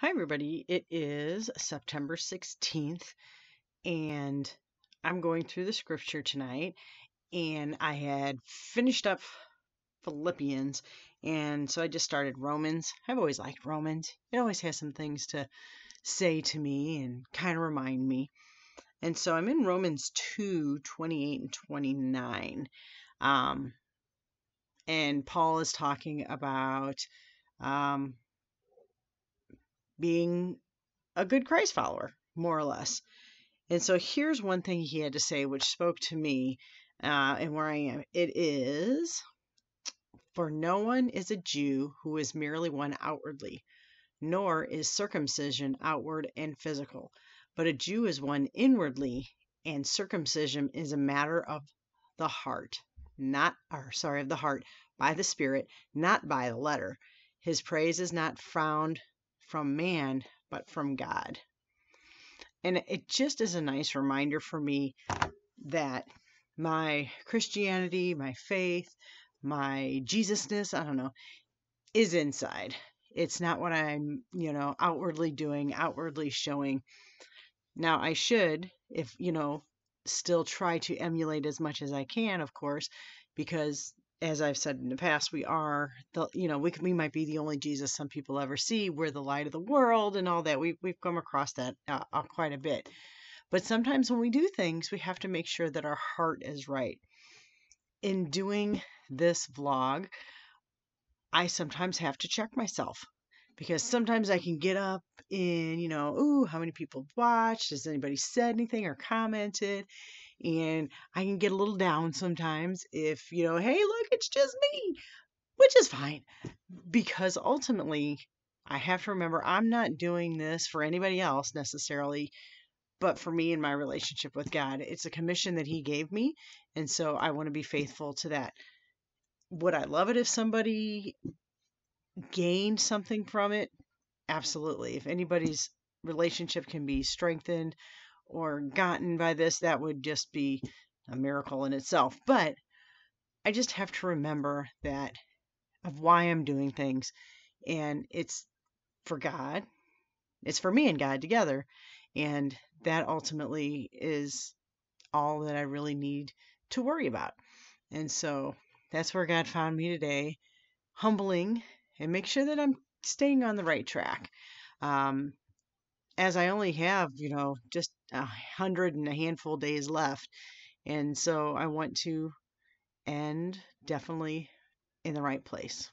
Hi, everybody. It is September 16th, and I'm going through the scripture tonight. And I had finished up Philippians, and so I just started Romans. I've always liked Romans, it always has some things to say to me and kind of remind me. And so I'm in Romans 2 28 and 29. Um, and Paul is talking about um, being a good Christ follower, more or less. And so here's one thing he had to say which spoke to me uh, and where I am. It is For no one is a Jew who is merely one outwardly, nor is circumcision outward and physical, but a Jew is one inwardly, and circumcision is a matter of the heart, not, or sorry, of the heart by the Spirit, not by the letter. His praise is not found from man, but from God. And it just is a nice reminder for me that my Christianity, my faith, my Jesusness, I don't know, is inside. It's not what I'm, you know, outwardly doing, outwardly showing. Now, I should, if, you know, still try to emulate as much as I can, of course, because as I've said in the past, we are the you know we we might be the only Jesus some people ever see. We're the light of the world and all that. We we've come across that uh, uh, quite a bit, but sometimes when we do things, we have to make sure that our heart is right. In doing this vlog, I sometimes have to check myself because sometimes I can get up in you know ooh how many people watched, has anybody said anything or commented, and I can get a little down sometimes if, you know, hey, look, it's just me, which is fine because ultimately I have to remember I'm not doing this for anybody else necessarily, but for me and my relationship with God. It's a commission that He gave me, and so I want to be faithful to that. Would I love it if somebody gained something from it? Absolutely. If anybody's relationship can be strengthened or gotten by this, that would just be a miracle in itself. But I just have to remember that of why I'm doing things. And it's for God, it's for me and God together. And that ultimately is all that I really need to worry about. And so that's where God found me today, humbling and make sure that I'm staying on the right track. Um, as I only have, you know, just a hundred and a handful days left. And so I want to end definitely in the right place.